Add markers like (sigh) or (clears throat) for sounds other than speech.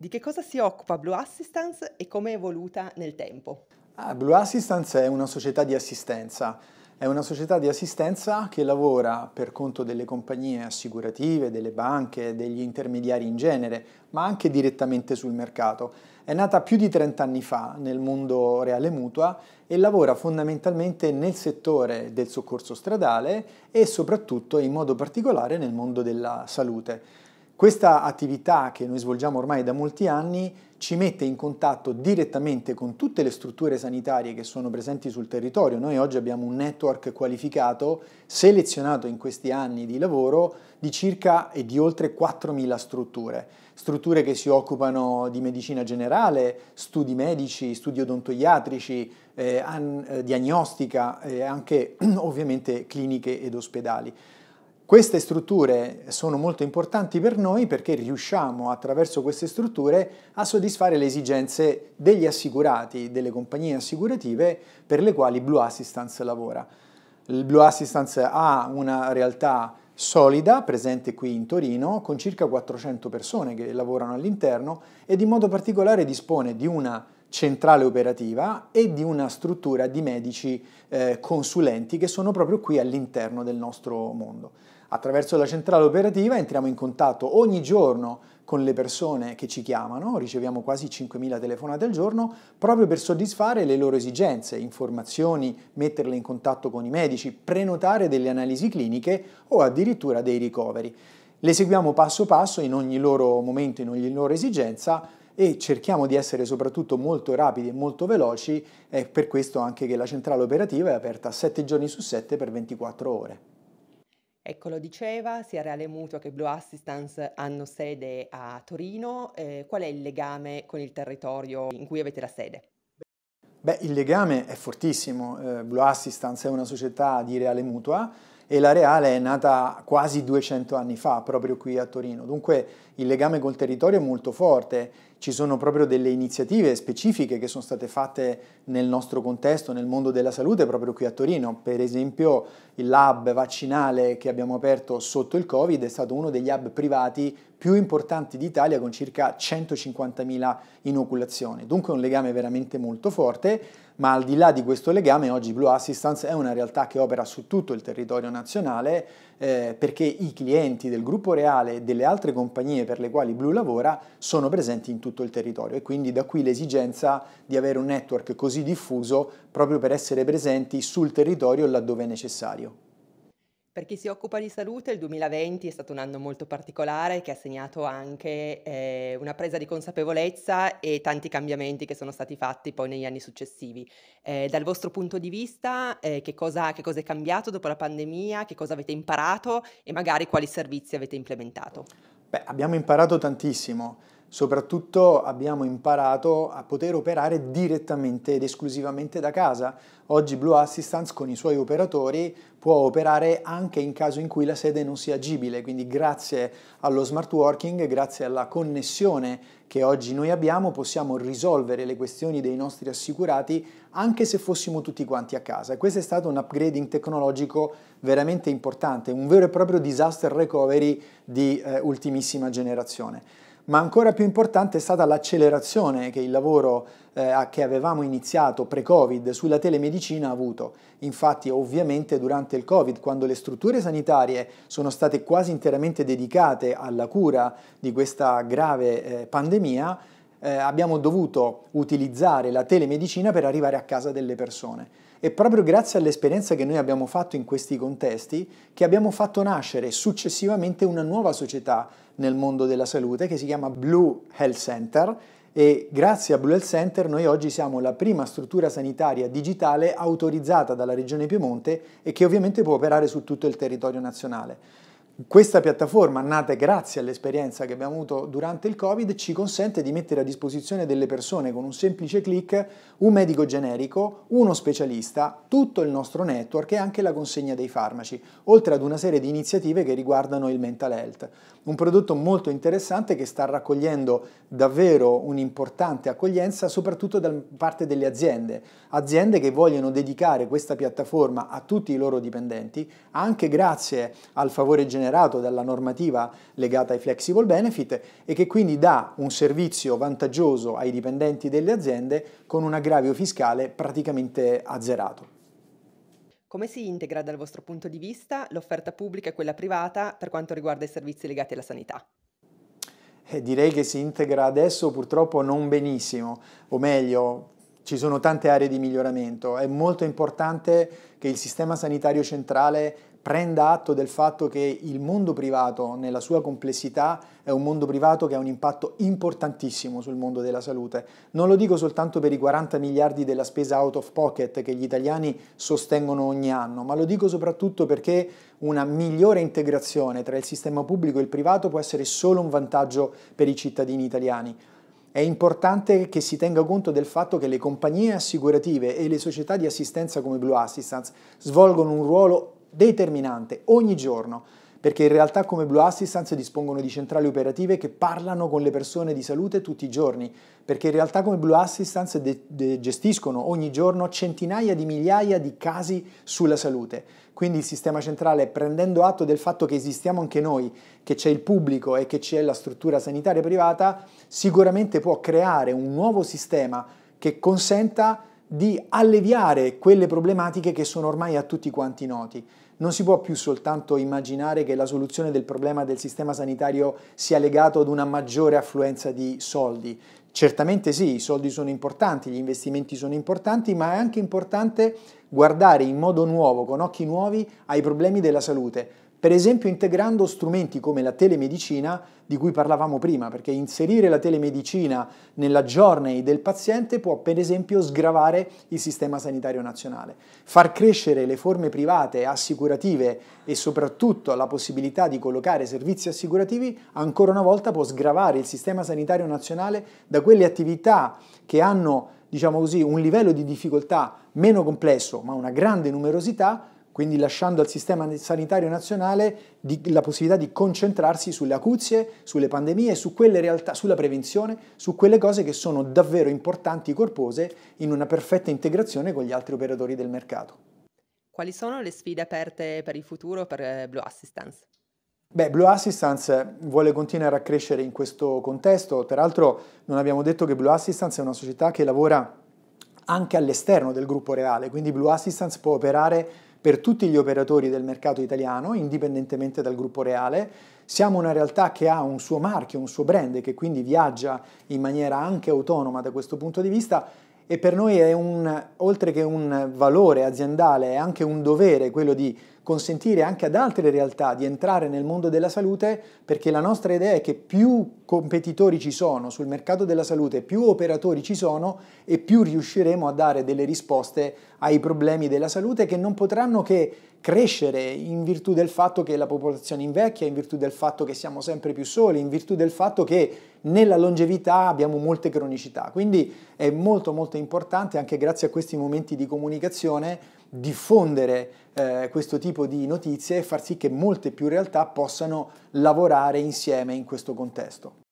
Di che cosa si occupa Blue Assistance e come è evoluta nel tempo? Ah, Blue Assistance è una società di assistenza. È una società di assistenza che lavora per conto delle compagnie assicurative, delle banche, degli intermediari in genere, ma anche direttamente sul mercato. È nata più di 30 anni fa nel mondo reale mutua e lavora fondamentalmente nel settore del soccorso stradale e soprattutto in modo particolare nel mondo della salute. Questa attività che noi svolgiamo ormai da molti anni ci mette in contatto direttamente con tutte le strutture sanitarie che sono presenti sul territorio. Noi oggi abbiamo un network qualificato, selezionato in questi anni di lavoro, di circa e di oltre 4.000 strutture. Strutture che si occupano di medicina generale, studi medici, studi odontoiatrici, eh, an, eh, diagnostica e eh, anche (clears throat) ovviamente cliniche ed ospedali. Queste strutture sono molto importanti per noi perché riusciamo attraverso queste strutture a soddisfare le esigenze degli assicurati, delle compagnie assicurative per le quali Blue Assistance lavora. Il Blue Assistance ha una realtà solida, presente qui in Torino, con circa 400 persone che lavorano all'interno ed in modo particolare dispone di una centrale operativa e di una struttura di medici eh, consulenti che sono proprio qui all'interno del nostro mondo. Attraverso la centrale operativa entriamo in contatto ogni giorno con le persone che ci chiamano, riceviamo quasi 5.000 telefonate al giorno, proprio per soddisfare le loro esigenze, informazioni, metterle in contatto con i medici, prenotare delle analisi cliniche o addirittura dei ricoveri. Le seguiamo passo passo in ogni loro momento, in ogni loro esigenza, e cerchiamo di essere soprattutto molto rapidi e molto veloci, è per questo anche che la centrale operativa è aperta 7 giorni su 7 per 24 ore. Ecco, lo diceva, sia Reale Mutua che Blue Assistance hanno sede a Torino. Eh, qual è il legame con il territorio in cui avete la sede? Beh, il legame è fortissimo. Eh, Blue Assistance è una società di Reale Mutua e la Reale è nata quasi 200 anni fa, proprio qui a Torino. Dunque il legame col territorio è molto forte, ci sono proprio delle iniziative specifiche che sono state fatte nel nostro contesto, nel mondo della salute, proprio qui a Torino. Per esempio il lab vaccinale che abbiamo aperto sotto il Covid è stato uno degli hub privati più importanti d'Italia con circa 150.000 inoculazioni. Dunque un legame veramente molto forte, ma al di là di questo legame oggi Blue Assistance è una realtà che opera su tutto il territorio nazionale eh, perché i clienti del gruppo reale e delle altre compagnie per le quali Blue lavora sono presenti in tutto il territorio e quindi da qui l'esigenza di avere un network così diffuso proprio per essere presenti sul territorio laddove è necessario. Per chi si occupa di salute, il 2020 è stato un anno molto particolare che ha segnato anche eh, una presa di consapevolezza e tanti cambiamenti che sono stati fatti poi negli anni successivi. Eh, dal vostro punto di vista, eh, che, cosa, che cosa è cambiato dopo la pandemia? Che cosa avete imparato e magari quali servizi avete implementato? Beh, abbiamo imparato tantissimo. Soprattutto abbiamo imparato a poter operare direttamente ed esclusivamente da casa. Oggi Blue Assistance con i suoi operatori può operare anche in caso in cui la sede non sia agibile, quindi grazie allo smart working, grazie alla connessione che oggi noi abbiamo possiamo risolvere le questioni dei nostri assicurati anche se fossimo tutti quanti a casa. Questo è stato un upgrading tecnologico veramente importante, un vero e proprio disaster recovery di eh, ultimissima generazione ma ancora più importante è stata l'accelerazione che il lavoro eh, che avevamo iniziato pre-Covid sulla telemedicina ha avuto. Infatti ovviamente durante il Covid, quando le strutture sanitarie sono state quasi interamente dedicate alla cura di questa grave eh, pandemia, eh, abbiamo dovuto utilizzare la telemedicina per arrivare a casa delle persone. È proprio grazie all'esperienza che noi abbiamo fatto in questi contesti che abbiamo fatto nascere successivamente una nuova società nel mondo della salute che si chiama Blue Health Center e grazie a Blue Health Center noi oggi siamo la prima struttura sanitaria digitale autorizzata dalla Regione Piemonte e che ovviamente può operare su tutto il territorio nazionale questa piattaforma, nata grazie all'esperienza che abbiamo avuto durante il Covid, ci consente di mettere a disposizione delle persone con un semplice clic un medico generico, uno specialista, tutto il nostro network e anche la consegna dei farmaci, oltre ad una serie di iniziative che riguardano il mental health. Un prodotto molto interessante che sta raccogliendo davvero un'importante accoglienza, soprattutto da parte delle aziende, aziende che vogliono dedicare questa piattaforma a tutti i loro dipendenti, anche grazie al favore generale generato dalla normativa legata ai flexible benefit e che quindi dà un servizio vantaggioso ai dipendenti delle aziende con un aggravio fiscale praticamente azzerato. Come si integra dal vostro punto di vista l'offerta pubblica e quella privata per quanto riguarda i servizi legati alla sanità? Eh, direi che si integra adesso purtroppo non benissimo, o meglio, ci sono tante aree di miglioramento. È molto importante che il sistema sanitario centrale prenda atto del fatto che il mondo privato nella sua complessità è un mondo privato che ha un impatto importantissimo sul mondo della salute. Non lo dico soltanto per i 40 miliardi della spesa out of pocket che gli italiani sostengono ogni anno, ma lo dico soprattutto perché una migliore integrazione tra il sistema pubblico e il privato può essere solo un vantaggio per i cittadini italiani. È importante che si tenga conto del fatto che le compagnie assicurative e le società di assistenza come Blue Assistance svolgono un ruolo determinante ogni giorno, perché in realtà come Blue Assistance dispongono di centrali operative che parlano con le persone di salute tutti i giorni, perché in realtà come Blue Assistance de- de- gestiscono ogni giorno centinaia di migliaia di casi sulla salute. Quindi il sistema centrale, prendendo atto del fatto che esistiamo anche noi, che c'è il pubblico e che c'è la struttura sanitaria privata, sicuramente può creare un nuovo sistema che consenta di alleviare quelle problematiche che sono ormai a tutti quanti noti. Non si può più soltanto immaginare che la soluzione del problema del sistema sanitario sia legato ad una maggiore affluenza di soldi. Certamente sì, i soldi sono importanti, gli investimenti sono importanti, ma è anche importante guardare in modo nuovo, con occhi nuovi, ai problemi della salute per esempio integrando strumenti come la telemedicina di cui parlavamo prima, perché inserire la telemedicina nella journey del paziente può per esempio sgravare il sistema sanitario nazionale. Far crescere le forme private assicurative e soprattutto la possibilità di collocare servizi assicurativi ancora una volta può sgravare il sistema sanitario nazionale da quelle attività che hanno, diciamo così, un livello di difficoltà meno complesso, ma una grande numerosità quindi lasciando al sistema sanitario nazionale di, la possibilità di concentrarsi sulle acuzie, sulle pandemie, su quelle realtà, sulla prevenzione, su quelle cose che sono davvero importanti, corpose, in una perfetta integrazione con gli altri operatori del mercato. Quali sono le sfide aperte per il futuro per eh, Blue Assistance? Beh, Blue Assistance eh, vuole continuare a crescere in questo contesto, peraltro non abbiamo detto che Blue Assistance è una società che lavora anche all'esterno del gruppo reale, quindi Blue Assistance può operare per tutti gli operatori del mercato italiano, indipendentemente dal gruppo reale. Siamo una realtà che ha un suo marchio, un suo brand che quindi viaggia in maniera anche autonoma da questo punto di vista e per noi è un, oltre che un valore aziendale, è anche un dovere quello di consentire anche ad altre realtà di entrare nel mondo della salute perché la nostra idea è che più competitori ci sono sul mercato della salute, più operatori ci sono e più riusciremo a dare delle risposte ai problemi della salute che non potranno che crescere in virtù del fatto che la popolazione invecchia, in virtù del fatto che siamo sempre più soli, in virtù del fatto che nella longevità abbiamo molte cronicità. Quindi è molto molto importante anche grazie a questi momenti di comunicazione diffondere eh, questo tipo di notizie e far sì che molte più realtà possano lavorare insieme in questo contesto.